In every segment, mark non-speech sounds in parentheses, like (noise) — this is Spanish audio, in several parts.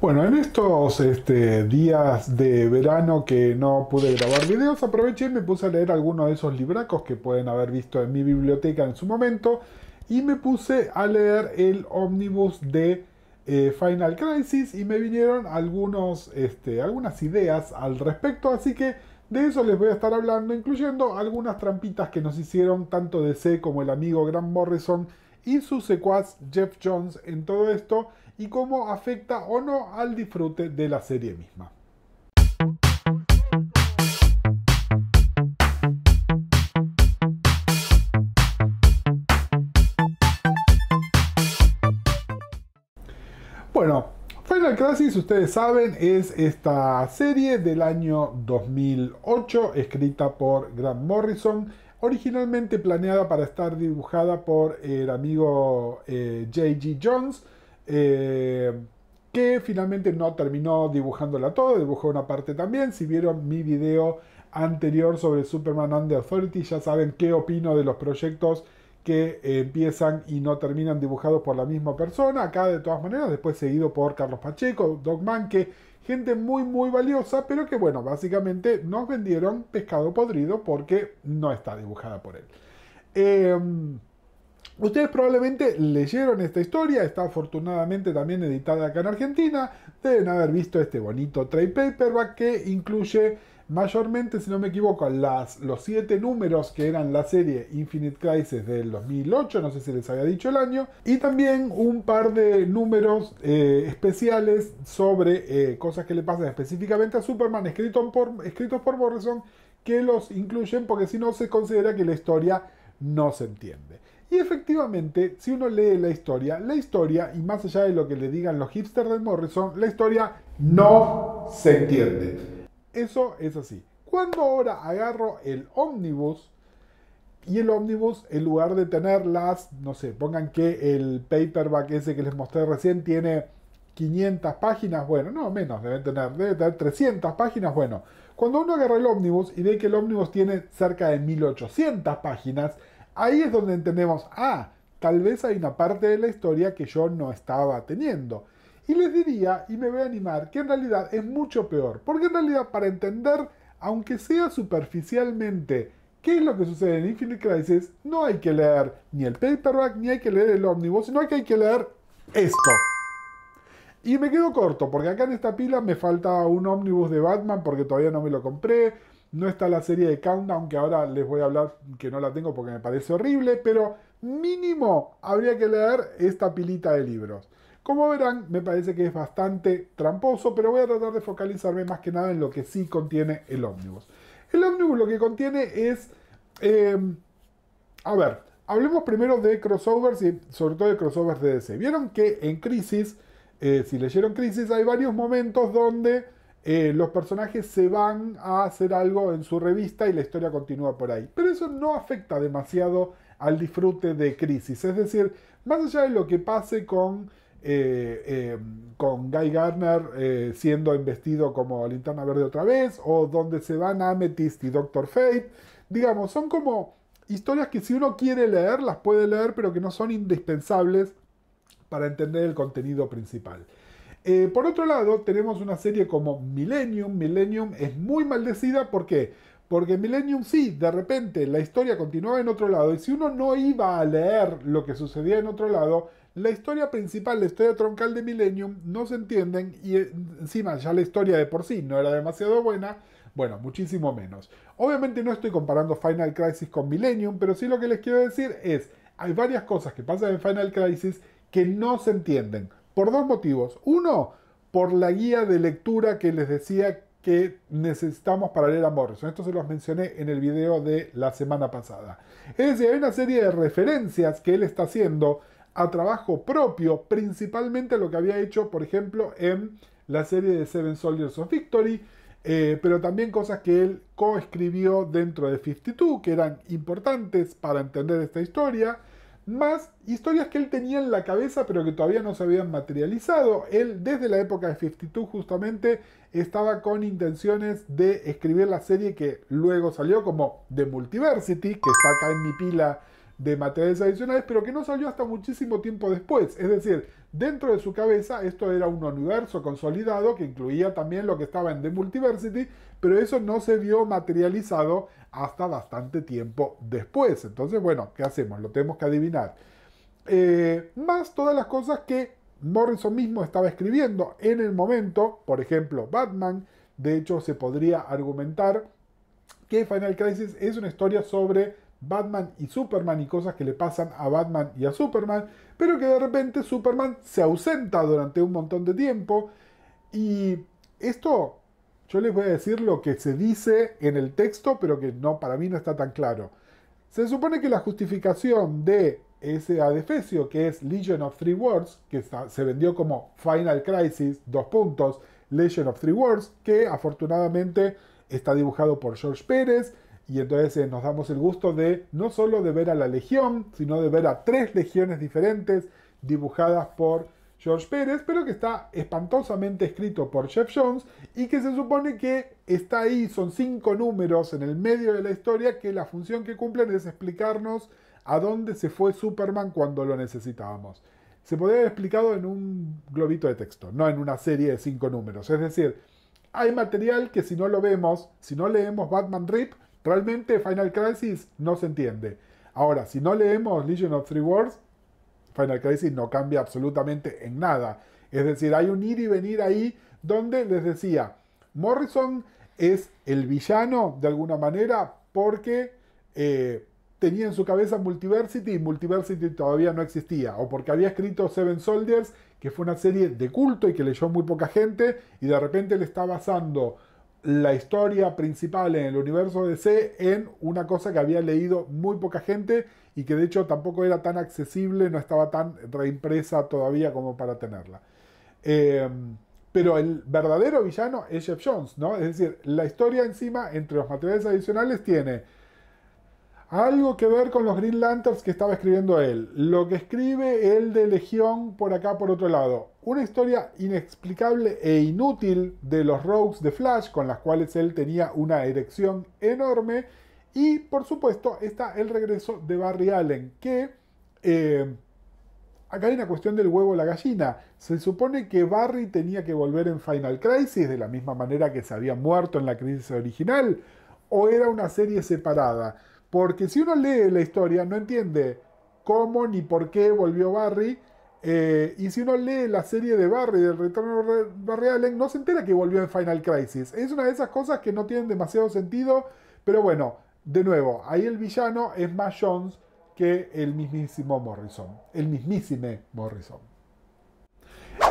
Bueno, en estos este, días de verano que no pude grabar videos, aproveché y me puse a leer algunos de esos libracos que pueden haber visto en mi biblioteca en su momento. Y me puse a leer el ómnibus de eh, Final Crisis y me vinieron algunos, este, algunas ideas al respecto. Así que de eso les voy a estar hablando, incluyendo algunas trampitas que nos hicieron tanto DC como el amigo Grant Morrison y su secuaz Jeff Jones en todo esto y cómo afecta o no al disfrute de la serie misma. Bueno, Final Crisis, ustedes saben, es esta serie del año 2008, escrita por Grant Morrison, originalmente planeada para estar dibujada por el amigo eh, J.G. Jones, eh, que finalmente no terminó dibujándola todo, dibujó una parte también. Si vieron mi video anterior sobre Superman and the Authority, ya saben qué opino de los proyectos que eh, empiezan y no terminan dibujados por la misma persona. Acá de todas maneras, después seguido por Carlos Pacheco, Doc Manque, gente muy muy valiosa, pero que bueno, básicamente nos vendieron pescado podrido porque no está dibujada por él. Em, Ustedes probablemente leyeron esta historia, está afortunadamente también editada acá en Argentina. Deben haber visto este bonito trade paperback que incluye mayormente, si no me equivoco, las, los siete números que eran la serie Infinite Crisis del 2008, no sé si les había dicho el año, y también un par de números eh, especiales sobre eh, cosas que le pasan específicamente a Superman, por, escritos por Morrison, que los incluyen porque si no se considera que la historia no se entiende. Y efectivamente, si uno lee la historia, la historia, y más allá de lo que le digan los hipsters de Morrison, la historia no se entiende. Eso es así. Cuando ahora agarro el ómnibus, y el ómnibus, en lugar de tener las, no sé, pongan que el paperback ese que les mostré recién tiene 500 páginas, bueno, no menos, debe tener, debe tener 300 páginas, bueno. Cuando uno agarra el ómnibus y ve que el ómnibus tiene cerca de 1800 páginas, ahí es donde entendemos, ah, tal vez hay una parte de la historia que yo no estaba teniendo. Y les diría, y me voy a animar, que en realidad es mucho peor, porque en realidad para entender, aunque sea superficialmente, qué es lo que sucede en Infinite Crisis, no hay que leer ni el paperback, ni hay que leer el ómnibus, sino que hay que leer esto. Y me quedo corto, porque acá en esta pila me falta un ómnibus de Batman porque todavía no me lo compré. No está la serie de Countdown, que ahora les voy a hablar que no la tengo porque me parece horrible, pero mínimo habría que leer esta pilita de libros. Como verán, me parece que es bastante tramposo, pero voy a tratar de focalizarme más que nada en lo que sí contiene el ómnibus. El ómnibus lo que contiene es... Em, a ver, hablemos primero de crossovers y sobre todo de crossovers de DC. Vieron que en Crisis, eh, si leyeron Crisis, hay varios momentos donde eh, los personajes se van a hacer algo en su revista y la historia continúa por ahí. Pero eso no afecta demasiado al disfrute de Crisis. Es decir, más allá de lo que pase con, eh, eh, Guy Gardner siendo investido como linterna verde otra vez, o donde se van Amethyst y Doctor Fate, digamos, son como historias que si uno quiere leer, las puede leer, pero que no son indispensables para entender el contenido principal. Eh, por otro lado, tenemos una serie como Millennium. Millennium es muy maldecida, ¿por Porque Millennium sí, de repente la historia continuaba en otro lado y si uno no iba a leer lo que sucedía en otro lado, la historia principal, la historia troncal de Millennium no se entienden y eh, encima ya la historia de por sí no era demasiado buena, bueno, muchísimo menos. Obviamente no estoy comparando Final Crisis con Millennium, pero sí lo que les quiero decir es, hay varias cosas que pasan en Final Crisis que no se entienden. Por dos motivos. Uno, por la guía de lectura que les decía que necesitamos para leer a Morrison. Esto se los mencioné en el video de la semana pasada. Es decir, hay una serie de referencias que él está haciendo a trabajo propio, principalmente lo que había hecho, por ejemplo, en la serie de Seven Soldiers of Victory, eh, pero también cosas que él coescribió dentro de 52, que eran importantes para entender esta historia más historias que él tenía en la cabeza pero que todavía no se habían materializado. Él desde la época de 52 justamente estaba con intenciones de escribir la serie que luego salió como The Multiversity, que está acá en mi pila de materiales adicionales, pero que no salió hasta muchísimo tiempo después. Es decir, dentro de su cabeza esto era un universo consolidado que incluía también lo que estaba en The Multiversity, pero eso no se vio materializado hasta bastante tiempo después. Entonces, bueno, ¿qué hacemos? Lo tenemos que adivinar. Eh, más todas las cosas que Morrison mismo estaba escribiendo en el momento, por ejemplo, Batman, de hecho se podría argumentar que Final Crisis es una historia sobre Batman y Superman y cosas que le pasan a Batman y a Superman, pero que de repente Superman se ausenta durante un montón de tiempo. Y esto, yo les voy a decir lo que se dice en el texto, pero que no, para mí no está tan claro. Se supone que la justificación de ese adefesio, que es Legion of Three Worlds, que se vendió como Final Crisis, dos puntos, Legion of Three Worlds, que afortunadamente está dibujado por George Pérez y entonces eh, nos damos el gusto de no solo de ver a la Legión, sino de ver a tres legiones diferentes dibujadas por George Pérez, pero que está espantosamente escrito por Jeff Jones y que se supone que está ahí, son cinco números en el medio de la historia que la función que cumplen es explicarnos a dónde se fue Superman cuando lo necesitábamos. Se podría haber explicado en un globito de texto, no en una serie de cinco números. Es decir, hay material que si no lo vemos, si no leemos Batman Rip, Realmente Final Crisis no se entiende. Ahora, si no leemos Legion of Three Worlds, Final Crisis no cambia absolutamente en nada. Es decir, hay un ir y venir ahí donde les decía, Morrison es el villano de alguna manera porque eh, tenía en su cabeza Multiversity y Multiversity todavía no existía, o porque había escrito Seven Soldiers, que fue una serie de culto y que leyó muy poca gente, y de repente le está basando la historia principal en el universo DC en una cosa que había leído muy poca gente y que de hecho tampoco era tan accesible, no estaba tan reimpresa todavía como para tenerla. Em, pero el verdadero villano es Jeff Jones, ¿no? Es decir, la historia encima entre los materiales adicionales tiene algo que ver con los Green Lanterns que estaba escribiendo él. Lo que escribe él de Legión por acá, por otro lado. Una historia inexplicable e inútil de los Rogues de Flash, con las cuales él tenía una erección enorme. Y por supuesto está el regreso de Barry Allen, que... Eh, acá hay una cuestión del huevo la gallina. Se supone que Barry tenía que volver en Final Crisis de la misma manera que se había muerto en la crisis original, o era una serie separada. Porque si uno lee la historia, no entiende cómo ni por qué volvió Barry. Eh, y si uno lee la serie de Barry, del retorno de Barry Allen, no se entera que volvió en Final Crisis. Es una de esas cosas que no tienen demasiado sentido. Pero bueno, de nuevo, ahí el villano es más Jones que el mismísimo Morrison. El mismísimo Morrison.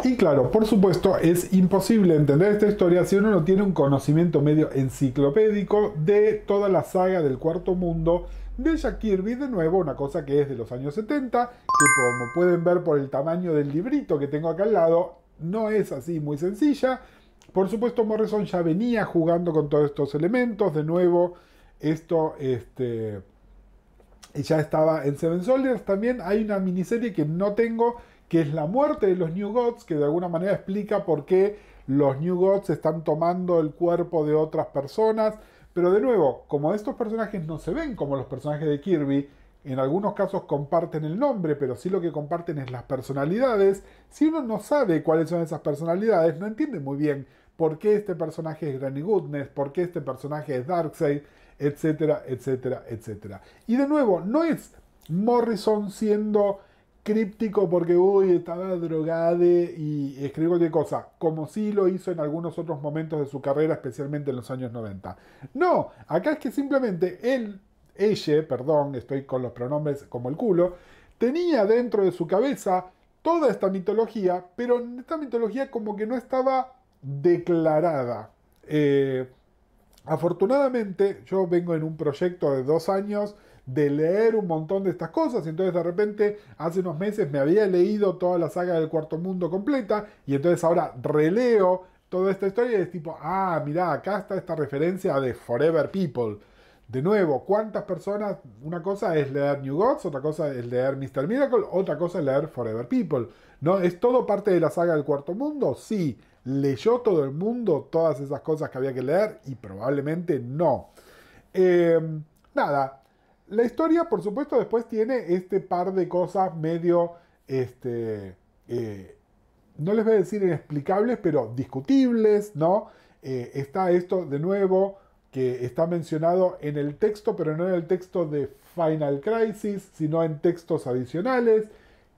Y claro, por supuesto, es imposible entender esta historia si uno no tiene un conocimiento medio enciclopédico de toda la saga del cuarto mundo de Jack Kirby, de nuevo una cosa que es de los años 70, que como pueden ver por el tamaño del librito que tengo acá al lado, no es así muy sencilla. Por supuesto, Morrison ya venía jugando con todos estos elementos, de nuevo, esto este, ya estaba en Seven Soldiers, también hay una miniserie que no tengo, que es la muerte de los New Gods, que de alguna manera explica por qué los New Gods están tomando el cuerpo de otras personas. Pero de nuevo, como estos personajes no se ven como los personajes de Kirby, en algunos casos comparten el nombre, pero sí lo que comparten es las personalidades. Si uno no sabe cuáles son esas personalidades, no entiende muy bien por qué este personaje es Granny Goodness, por qué este personaje es Darkseid, etcétera, etcétera, etcétera. Y de nuevo, no es Morrison siendo críptico porque, uy, estaba drogade y escribió cualquier cosa, como sí lo hizo en algunos otros momentos de su carrera, especialmente en los años 90. No, acá es que simplemente él, ella, perdón, estoy con los pronombres como el culo, tenía dentro de su cabeza toda esta mitología, pero esta mitología como que no estaba declarada. Eh, afortunadamente, yo vengo en un proyecto de dos años de leer un montón de estas cosas. Y entonces de repente hace unos meses me había leído toda la saga del Cuarto Mundo completa y entonces ahora releo toda esta historia y es tipo, ah, mirá, acá está esta referencia de Forever People. De nuevo, ¿cuántas personas? Una cosa es leer New Gods, otra cosa es leer Mr. Miracle, otra cosa es leer Forever People. ¿No? ¿Es todo parte de la saga del Cuarto Mundo? Sí. ¿Leyó todo el mundo todas esas cosas que había que leer? Y probablemente no. Em, nada, la historia, por supuesto, después tiene este par de cosas medio, este, eh, no les voy a decir inexplicables, pero discutibles, ¿no? Eh, está esto de nuevo que está mencionado en el texto, pero no en el texto de Final Crisis, sino en textos adicionales,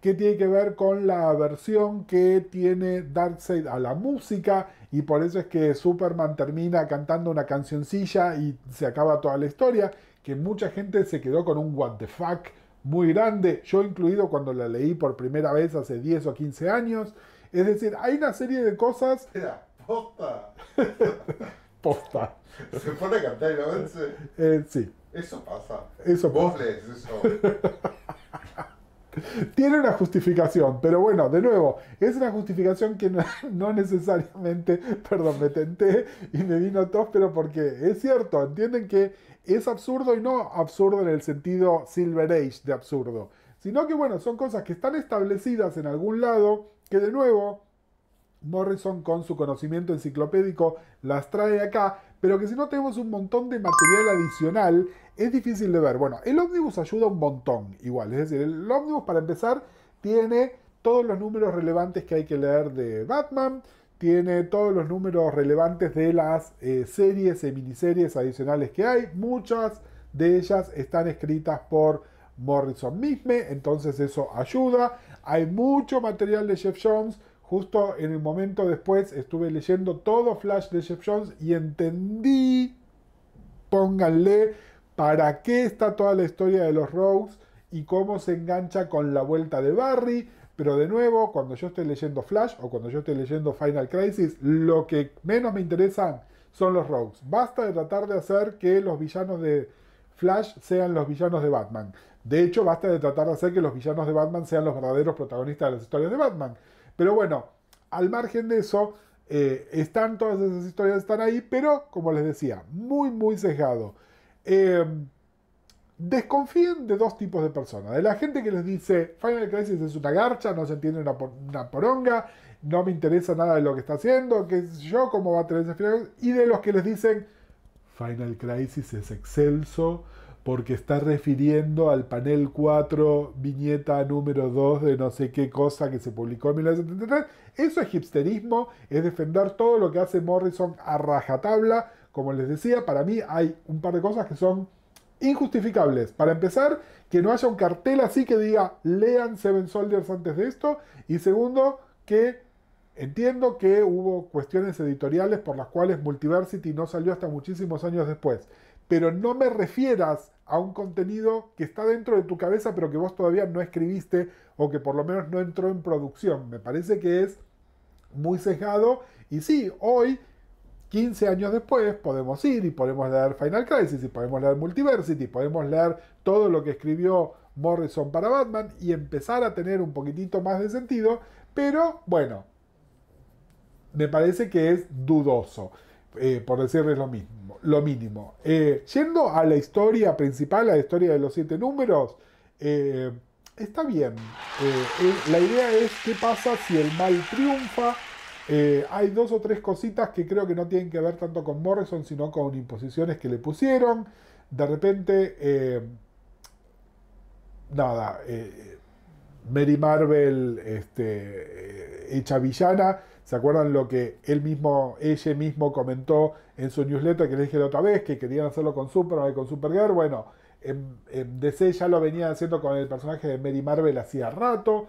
que tiene que ver con la versión que tiene Darkseid a la música, y por eso es que Superman termina cantando una cancioncilla y se acaba toda la historia que mucha gente se quedó con un what the fuck muy grande, yo incluido cuando la leí por primera vez hace 10 o 15 años. Es decir, hay una serie de cosas... (laughs) Era posta. posta. Se pone a cantar y lo vence. Eh, sí. Eso pasa. Eso (laughs) Tiene una justificación, pero bueno, de nuevo, es una justificación que no, necesariamente, (laughs) perdón, me tenté y me vino tos, pero porque es cierto, entienden que es absurdo y no absurdo en el sentido Silver Age de absurdo, sino que bueno, son cosas que están establecidas en algún lado, que de nuevo Morrison con su conocimiento enciclopédico las trae acá, pero que si no tenemos un montón de material adicional es difícil de ver. Bueno, el ómnibus ayuda un montón igual, es decir, el ómnibus para empezar tiene todos los números relevantes que hay que leer de Batman, tiene todos los números relevantes de las eh, series y miniseries adicionales que hay. Muchas de ellas están escritas por Morrison mismo, entonces eso ayuda. Hay mucho material de Jeff Jones. Justo en el momento después estuve leyendo todo Flash de Jeff Jones y entendí, pónganle, para qué está toda la historia de los Rogues y cómo se engancha con la vuelta de Barry pero de nuevo, cuando yo esté leyendo Flash o cuando yo esté leyendo Final Crisis, lo que menos me interesan son los rogues. Basta de tratar de hacer que los villanos de Flash sean los villanos de Batman. De hecho, basta de tratar de hacer que los villanos de Batman sean los verdaderos protagonistas de las historias de Batman. Pero bueno, al margen de eso, eh, están todas esas historias, están ahí, pero como les decía, muy, muy sesgado. Eh, desconfíen de dos tipos de personas. De la gente que les dice Final Crisis es una garcha, no se entiende una, poronga, no me interesa nada de lo que está haciendo, qué sé yo, cómo va a tener ese final. Y de los que les dicen Final Crisis es excelso porque está refiriendo al panel 4, viñeta número 2 de no sé qué cosa que se publicó en 1973. Eso es hipsterismo, es defender todo lo que hace Morrison a rajatabla. Como les decía, para mí hay un par de cosas que son injustificables. Para empezar, que no haya un cartel así que diga lean Seven Soldiers antes de esto. Y segundo, que entiendo que hubo cuestiones editoriales por las cuales Multiversity no salió hasta muchísimos años después. Pero no me refieras a un contenido que está dentro de tu cabeza pero que vos todavía no escribiste o que por lo menos no entró en producción. Me parece que es muy sesgado. Y sí, hoy 15 años después podemos ir y podemos leer Final Crisis y podemos leer Multiversity, podemos leer todo lo que escribió Morrison para Batman y empezar a tener un poquitito más de sentido, pero bueno, me parece que es dudoso, eh, por decirles lo mismo, lo mínimo. Eh, yendo a la historia principal, a la historia de los siete números, eh, está bien. la idea es qué pasa si el mal triunfa eh, hay dos o tres cositas que creo que no tienen que ver tanto con Morrison, sino con imposiciones que le pusieron. De repente, eh, nada, eh, Mary Marvel este, hecha villana. ¿Se acuerdan lo que él mismo, ella mismo comentó en su newsletter que le dije la otra vez? Que querían hacerlo con Superman y con Supergirl. Bueno, DC ya lo venía haciendo con el personaje de Mary Marvel hacía rato.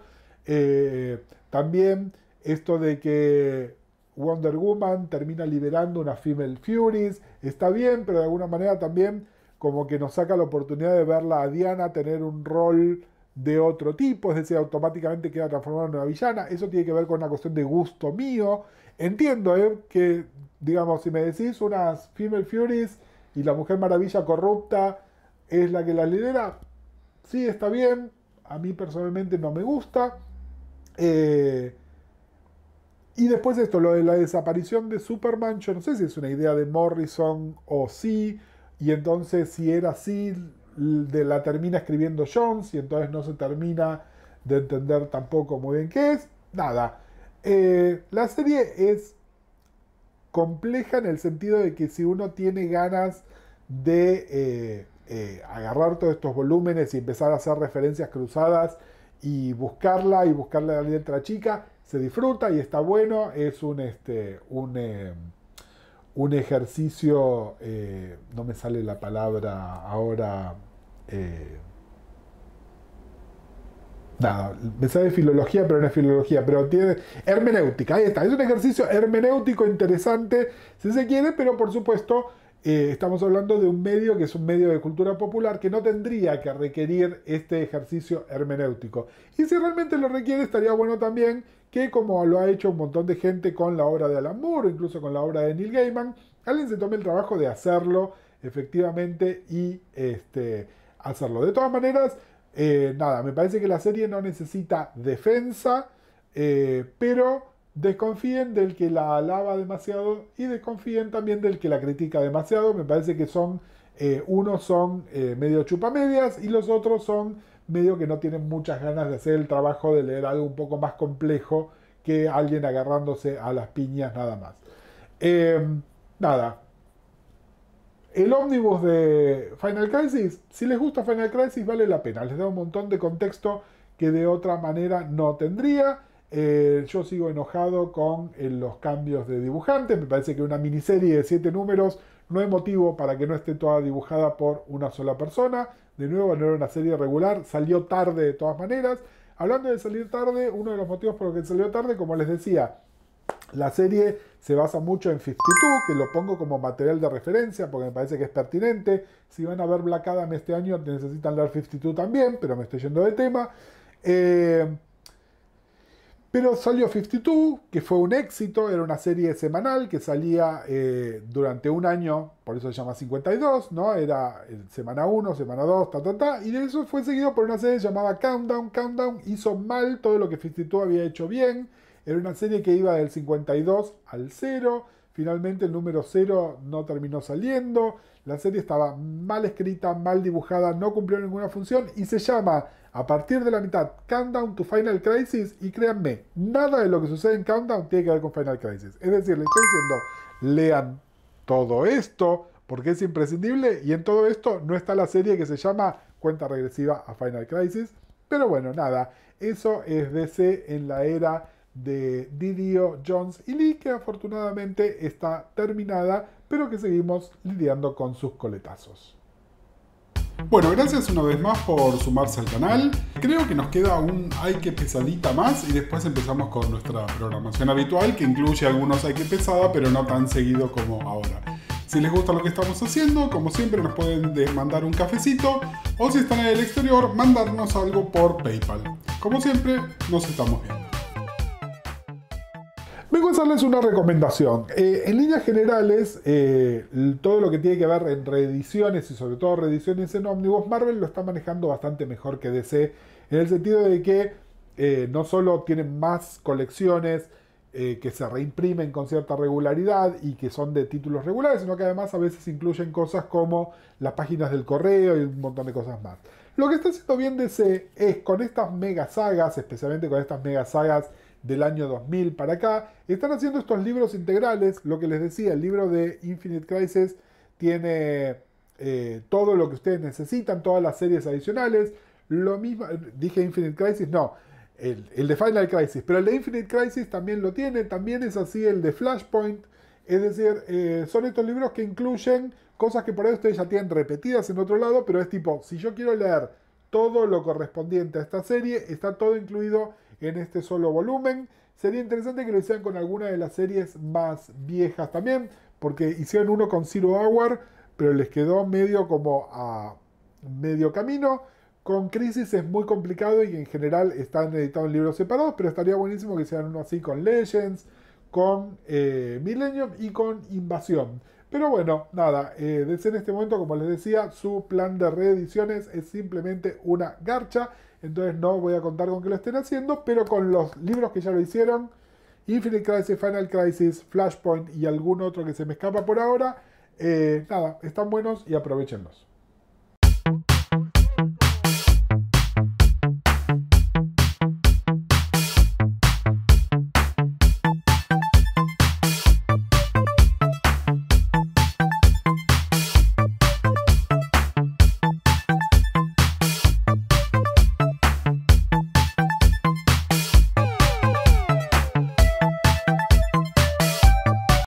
también esto de que Wonder Woman termina liberando una Female Furies, está bien, pero de alguna manera también como que nos saca la oportunidad de verla a Diana tener un rol de otro tipo, es decir, automáticamente queda transformada en una villana. Eso tiene que ver con una cuestión de gusto mío. Entiendo ¿eh? que, digamos, si me decís unas Female Furies y la Mujer Maravilla corrupta es la que la lidera, sí, está bien. A mí personalmente no me gusta. Eh, y después esto, lo de la desaparición de Superman, yo no sé si es una idea de Morrison o sí, y entonces si era así, de la termina escribiendo Jones y entonces no se termina de entender tampoco muy bien qué es. Nada. Eh, la serie es compleja en el sentido de que si uno tiene ganas de eh, eh, agarrar todos estos volúmenes y empezar a hacer referencias cruzadas y buscarla y buscarla en la letra chica, se disfruta y está bueno, es un, este, un, em, un ejercicio, eh, no me sale la palabra ahora, eh, nada, me sale filología, pero no es filología, pero tiene hermenéutica, ahí está, es un ejercicio hermenéutico interesante, si se quiere, pero por supuesto eh, estamos hablando de un medio que es un medio de cultura popular que no tendría que requerir este ejercicio hermenéutico. Y si realmente lo requiere, estaría bueno también que, como lo ha hecho un montón de gente con la obra de Alan Moore, incluso con la obra de Neil Gaiman, alguien se tome el trabajo de hacerlo efectivamente y este, hacerlo. De todas maneras, eh, nada, me parece que la serie no necesita defensa, eh, pero Desconfíen del que la alaba demasiado y desconfíen también del que la critica demasiado. Me parece que son, eh, unos son eh, medio chupamedias y los otros son medio que no tienen muchas ganas de hacer el trabajo de leer algo un poco más complejo que alguien agarrándose a las piñas nada más. Em, nada. El ómnibus de Final Crisis, si les gusta Final Crisis vale la pena, les da un montón de contexto que de otra manera no tendría. Eh, yo sigo enojado con eh, los cambios de dibujante. Me parece que una miniserie de siete números no hay motivo para que no esté toda dibujada por una sola persona. De nuevo, no era una serie regular, salió tarde de todas maneras. Hablando de salir tarde, uno de los motivos por los que salió tarde, como les decía, la serie se basa mucho en 52, que lo pongo como material de referencia porque me parece que es pertinente. Si van a ver Black Adam este año, necesitan leer 52 también, pero me estoy yendo de tema. Eh, pero salió 52, que fue un éxito, era una serie semanal que salía eh, durante un año, por eso se llama 52, ¿no? Era eh, semana 1, semana 2, ta, ta, ta, y de eso fue seguido por una serie llamada Countdown. Countdown hizo mal todo lo que 52 había hecho bien, era una serie que iba del 52 al 0, finalmente el número 0 no terminó saliendo, la serie estaba mal escrita, mal dibujada, no cumplió ninguna función y se llama a partir de la mitad Countdown to Final Crisis y créanme, nada de lo que sucede en Countdown tiene que ver con Final Crisis. Es decir, les estoy diciendo, lean todo esto porque es imprescindible y en todo esto no está la serie que se llama Cuenta Regresiva a Final Crisis. Pero bueno, nada, eso es DC en la era de Didio Jones y Lee, que afortunadamente está terminada, pero que seguimos lidiando con sus coletazos. Bueno, gracias una vez más por sumarse al canal. Creo que nos queda un hay que pesadita más y después empezamos con nuestra programación habitual que incluye algunos hay que pesada, pero no tan seguido como ahora. Si les gusta lo que estamos haciendo, como siempre nos pueden mandar un cafecito o si están en el exterior, mandarnos algo por PayPal. Como siempre, nos estamos viendo. Vengo a hacerles una recomendación. Eh, en líneas generales, eh, todo lo que tiene que ver en reediciones y sobre todo reediciones en Omnibus Marvel lo está manejando bastante mejor que DC, en el sentido de que eh, no solo tienen más colecciones que se reimprimen con cierta regularidad y que son de títulos regulares, sino que además a veces incluyen cosas como las páginas del correo y un montón de cosas más. Lo que está haciendo bien DC es con estas mega sagas, especialmente con estas mega sagas del año 2000 para acá. Están haciendo estos libros integrales, lo que les decía, el libro de Infinite Crisis tiene eh, todo lo que ustedes necesitan, todas las series adicionales. Lo mismo, dije Infinite Crisis, no, el, de Final Crisis, pero el de Infinite Crisis también lo tiene, también es así el de Flashpoint. Es decir, eh, son estos libros que incluyen cosas que por ahí ustedes ya tienen repetidas en otro lado, pero es tipo, si yo quiero leer todo lo correspondiente a esta serie, está todo incluido en este solo volumen. Sería interesante que lo hicieran con alguna de las series más viejas también, porque hicieron uno con Zero Hour, pero les quedó medio como a medio camino. Con Crisis es muy complicado y en general están editados en libros separados, pero estaría buenísimo que hicieran uno así con Legends, con eh, Millennium y con Invasión. Pero bueno, nada, eh, en este momento, como les decía, su plan de reediciones es simplemente una garcha entonces no voy a contar con que lo estén haciendo, pero con los libros que ya lo hicieron, Infinite Crisis, Final Crisis, Flashpoint y algún otro que se me escapa por ahora, eh, nada, están buenos y aprovechenlos.